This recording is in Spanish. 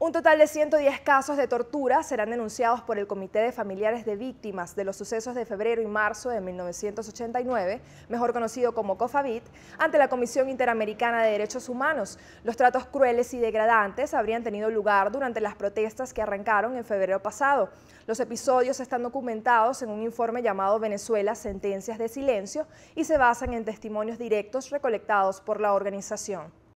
Un total de 110 casos de tortura serán denunciados por el Comité de Familiares de Víctimas de los sucesos de febrero y marzo de 1989, mejor conocido como COFAVIT, ante la Comisión Interamericana de Derechos Humanos. Los tratos crueles y degradantes habrían tenido lugar durante las protestas que arrancaron en febrero pasado. Los episodios están documentados en un informe llamado Venezuela Sentencias de Silencio y se basan en testimonios directos recolectados por la organización.